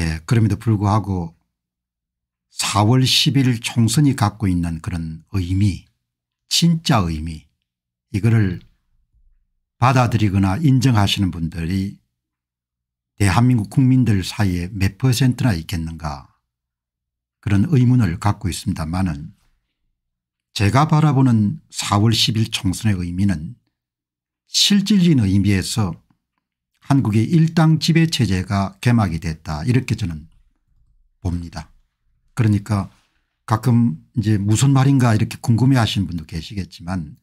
예, 그럼에도 불구하고 4월 10일 총선이 갖고 있는 그런 의미 진짜 의미 이거를 받아들이거나 인정하시는 분들이 대한민국 국민들 사이에 몇 퍼센트나 있겠는가 그런 의문을 갖고 있습니다만은 제가 바라보는 4월 10일 총선의 의미는 실질적인 의미에서 한국의 일당 지배체제가 개막이 됐다 이렇게 저는 봅니다. 그러니까 가끔 이제 무슨 말인가 이렇게 궁금해하시는 분도 계시겠지만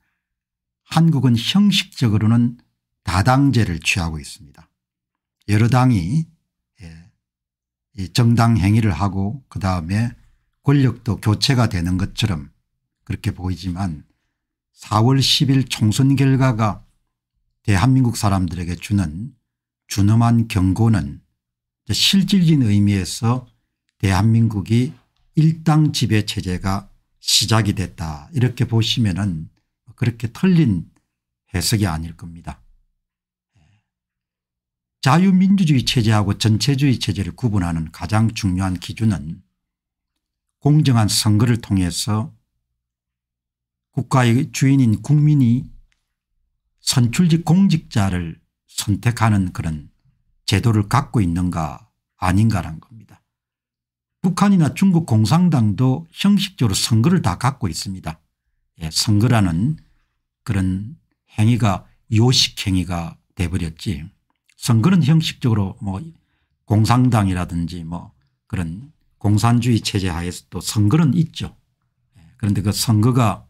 한국은 형식적으로는 다당제를 취하고 있습니다. 여러 당이 예, 정당 행위를 하고 그다음에 권력도 교체가 되는 것처럼 그렇게 보이지만 4월 10일 총선 결과가 대한민국 사람들에게 주는 준엄한 경고는 실질적인 의미에서 대한민국이 일당 지배 체제가 시작이 됐다 이렇게 보시면은 그렇게 틀린 해석이 아닐 겁니다. 자유민주주의 체제하고 전체주의 체제를 구분하는 가장 중요한 기준은 공정한 선거를 통해서 국가의 주인인 국민이 선출직 공직자를 선택하는 그런 제도를 갖고 있는가 아닌가란 겁니다. 북한이나 중국 공산당도 형식적으로 선거를 다 갖고 있습니다. 예, 선거라는 그런 행위가 요식 행위가 돼버렸지 선거는 형식적으로 뭐 공산당이라든지 뭐 그런 공산주의 체제 하에서 또 선거는 있죠. 예, 그런데 그 선거가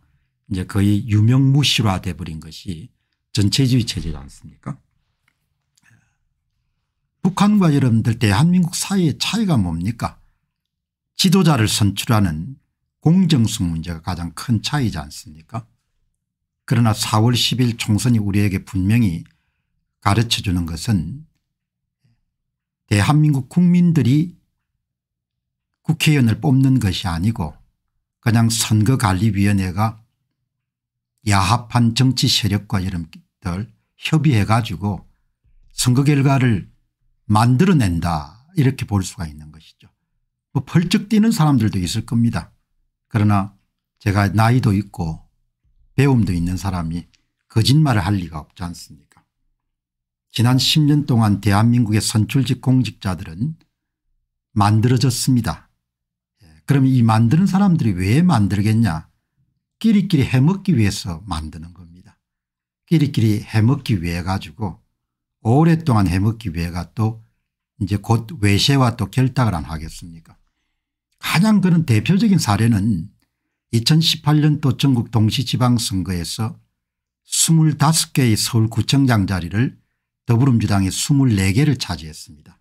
이제 거의 유명무실화 돼버린 것이 전체주의 체제지 않습니까 북한과 여러분들 대한민국 사이의 차이가 뭡니까 지도자를 선출하는 공정성 문제가 가장 큰 차이지 않습니까 그러나 4월 10일 총선이 우리에게 분명히 가르쳐 주는 것은 대한민국 국민들이 국회의원을 뽑는 것이 아니고 그냥 선거관리위원회가 야합한 정치 세력과 여러분들 협의해 가지고 선거 결과를 만들어낸다 이렇게 볼 수가 있는 것이죠. 뭐 펄쩍 뛰는 사람들도 있을 겁니다. 그러나 제가 나이도 있고 배움도 있는 사람이 거짓말을 할 리가 없지 않습니까 지난 10년 동안 대한민국의 선출직 공직자들은 만들어졌습니다. 예, 그럼 이 만드는 사람들이 왜 만들겠냐 끼리끼리 해먹기 위해서 만드는 겁니다. 끼리끼리 해먹기 위해 가지고 오랫동안 해먹기 위해가 또 이제 곧 외세와 또 결탁을 안 하겠습니까 가장 그런 대표적인 사례는 2018년도 전국 동시지방선거에서 25개의 서울구청장 자리를 더불어민주당이 24개를 차지했습니다.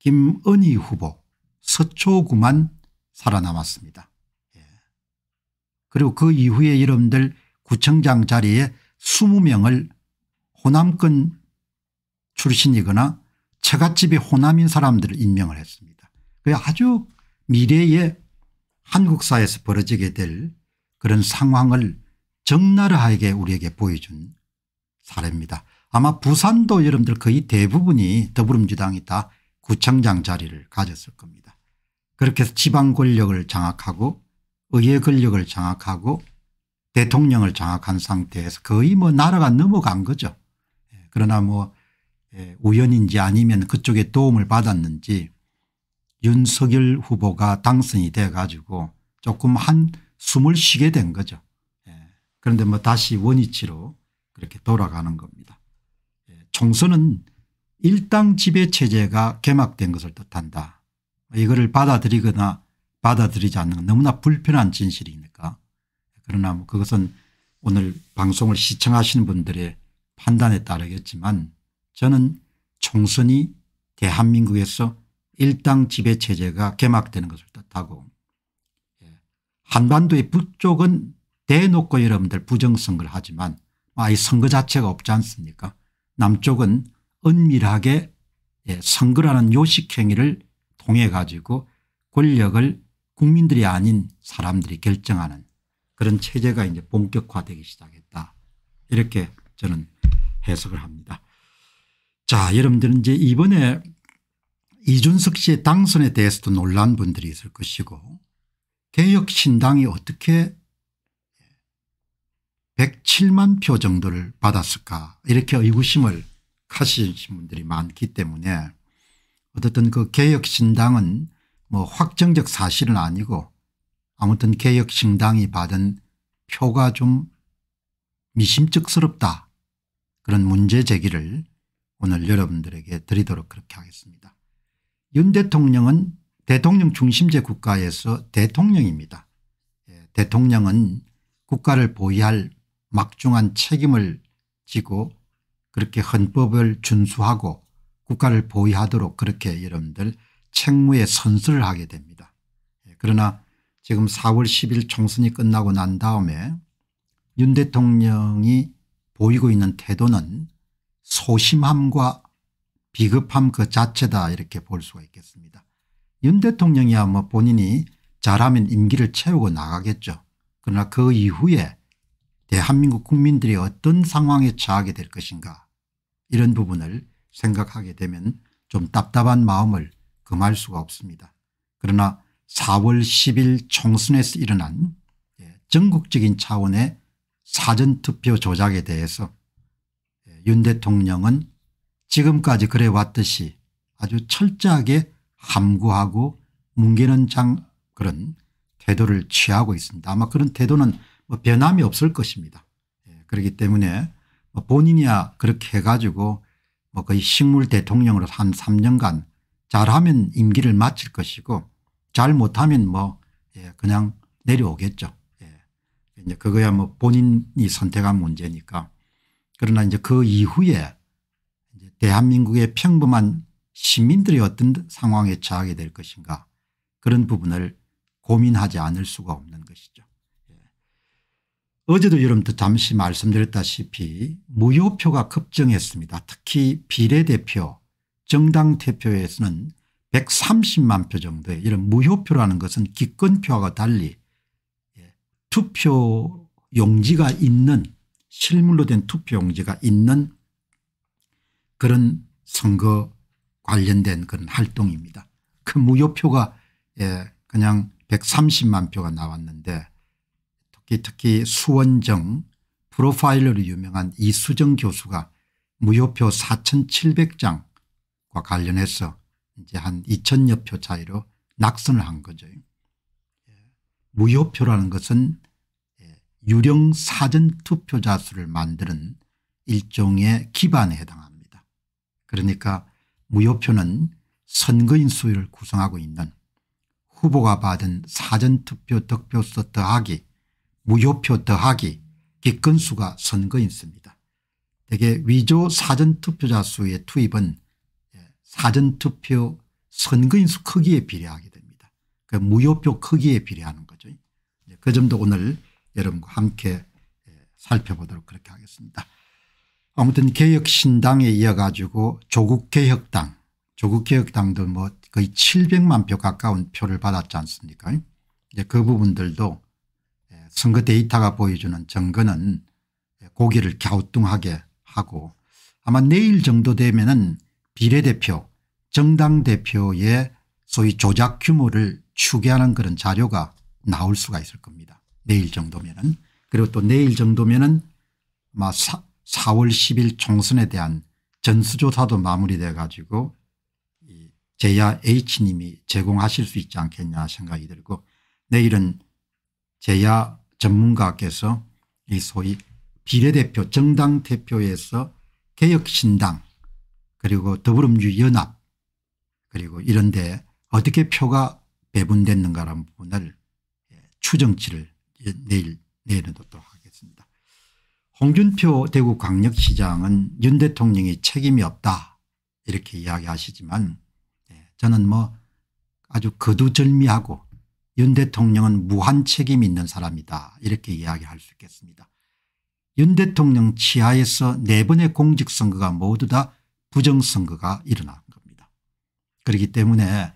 김은희 후보 서초구만 살아남았습니다. 예. 그리고 그 이후에 이름들 구청장 자리에 20명을 호남권 출신이거나 처갓집의 호남인 사람들을 임명을 했습니다. 아주 미래의 한국사에서 벌어지게 될 그런 상황을 적나라하게 우리에게 보여준 사례입니다. 아마 부산도 여러분들 거의 대부분이 더불어민주당이 다 구청장 자리를 가졌을 겁니다. 그렇게 해서 지방 권력을 장악하고 의회 권력을 장악하고 대통령을 장악한 상태에서 거의 뭐 나라가 넘어간 거죠. 예, 그러나 뭐 예, 우연인지 아니면 그쪽에 도움을 받았는지 윤석열 후보가 당선이 돼 가지고 조금 한 숨을 쉬게 된 거죠. 예, 그런데 뭐 다시 원위치로 그렇게 돌아가는 겁니다. 예, 총선은 일당 지배 체제가 개막된 것을 뜻한다. 이거를 받아들이거나 받아들이지 않는 건 너무나 불편한 진실이니까 그러나 뭐 그것은 오늘 방송을 시청하시는 분들의 판단에 따르겠지만 저는 총선이 대한민국에서 일당 지배체제가 개막되는 것을 뜻하고 예, 한반도의 북쪽은 대놓고 여러분들 부정선거를 하지만 아예 선거 자체가 없지 않습니까 남쪽은 은밀하게 예, 선거라는 요식행위를 통해 가지고 권력을 국민들이 아닌 사람들이 결정하는 그런 체제가 이제 본격화되기 시작했다 이렇게 저는 해석을 합니다. 자 여러분들은 이제 이번에 이준석 씨의 당선에 대해서도 놀란 분들이 있을 것이고 개혁신당이 어떻게 107만 표 정도를 받았을까 이렇게 의구심을 하시는 분들이 많기 때문에 어쨌든 그 개혁신당은 뭐 확정적 사실은 아니고 아무튼 개혁신당이 받은 표가 좀 미심쩍스럽다 그런 문제 제기를 오늘 여러분들에게 드리도록 그렇게 하겠습니다. 윤 대통령은 대통령 중심제 국가에서 대통령입니다. 예, 대통령은 국가를 보위할 막중한 책임을 지고 그렇게 헌법을 준수하고 국가를 보위하도록 그렇게 여러분들 책무에 선수를 하게 됩니다. 예, 그러나 지금 4월 10일 총선이 끝나고 난 다음에 윤 대통령이 보이고 있는 태도는 소심함과 비급함 그 자체다 이렇게 볼 수가 있겠습니다. 윤 대통령이야 뭐 본인이 잘하면 임기를 채우고 나가겠죠. 그러나 그 이후에 대한민국 국민들이 어떤 상황에 처하게 될 것인가 이런 부분을 생각하게 되면 좀 답답한 마음을 금할 수가 없습니다. 그러나 4월 10일 총선에서 일어난 예, 전국적인 차원의 사전투표 조작에 대해서 윤 대통령은 지금까지 그래 왔듯이 아주 철저하게 함구하고 뭉개는 장 그런 태도를 취하고 있습니다. 아마 그런 태도는 뭐 변함이 없을 것입니다. 예, 그렇기 때문에 뭐 본인이야 그렇게 해가지고 뭐 거의 식물 대통령으로 한 3년간 잘하면 임기를 마칠 것이고 잘 못하면 뭐 예, 그냥 내려오겠죠. 예. 이제 그거야 뭐 본인이 선택한 문제니까 그러나 이제 그 이후에 이제 대한민국의 평범한 시민들이 어떤 상황에 처하게 될 것인가 그런 부분을 고민하지 않을 수가 없는 것이죠. 예. 어제도 여러분들 잠시 말씀드렸다시피 무효표가 급증했습니다. 특히 비례대표 정당 대표에서는 130만 표 정도의 이런 무효표라는 것은 기권표와 달리 예, 투표 용지가 있는 실물로 된 투표용지가 있는 그런 선거 관련된 그런 활동입니다. 그 무효표가 예 그냥 130만 표가 나왔는데 특히 특히 수원정 프로파일러로 유명한 이수정 교수가 무효표 4,700장과 관련해서 이제 한 2천여 표 차이로 낙선을 한 거죠. 예. 무효표라는 것은 유령 사전 투표자 수를 만드는 일종의 기반에 해당합니다. 그러니까 무효표는 선거인 수를 구성하고 있는 후보가 받은 사전투표 득표수 더하기 무효표 더하기 기권수가 선거인 수입니다. 대개 위조 사전투표자 수의 투입은 예, 사전투표 선거인 수 크기에 비례하게 됩니다. 그 무효표 크기에 비례하는 거죠. 그 점도 오늘 여러분과 함께 예, 살펴보도록 그렇게 하겠습니다. 아무튼 개혁신당에 이어가지고 조국개혁당 조국개혁당도 뭐 거의 700만 표 가까운 표를 받았지 않습니까 이제 그 부분들도 예, 선거 데이터가 보여주는 증거는 예, 고기를 갸우뚱하게 하고 아마 내일 정도 되면은 비례대표 정당 대표의 소위 조작 규모를 추계하는 그런 자료가 나올 수가 있을 겁니다. 내일 정도면은 그리고 또 내일 정도면은 아마 4, 4월 10일 총선에 대한 전수조사도 마무리돼 가지고 제야 H님이 제공하실 수 있지 않겠냐 생각이 들고 내일은 제야 전문가께서 이 소위 비례대표 정당 대표에서 개혁신당 그리고 더불어민주연합 그리고 이런 데 어떻게 표가 배분됐는가라는 부분을 추정치를 내일 내려놓도록 하겠습니다. 홍준표 대구광역시장은 윤 대통령이 책임이 없다 이렇게 이야기하시지만 예, 저는 뭐 아주 거두절미하고 윤 대통령은 무한 책임 있는 사람이다 이렇게 이야기할 수 있겠습니다. 윤 대통령 치하에서 네 번의 공직선거가 모두 다 부정선거가 일어난 겁니다. 그렇기 때문에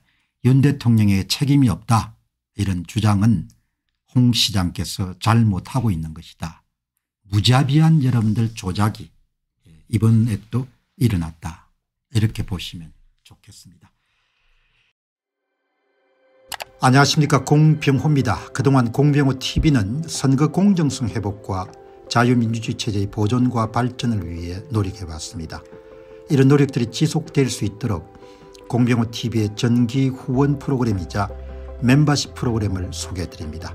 윤 대통령의 책임이 없다 이런 주장은 홍 시장께서 잘못하고 있는 것이다. 무자비한 여러분들 조작이 예, 이번에 도 일어났다. 이렇게 보시면 좋겠습니다. 안녕하십니까 공병호입니다. 그동안 공병호TV는 선거 공정성 회복과 자유민주주의 체제의 보존과 발전을 위해 노력해왔습니다. 이런 노력들이 지속될 수 있도록 공병호TV의 전기 후원 프로그램이자 멤버십 프로그램을 소개해드립니다.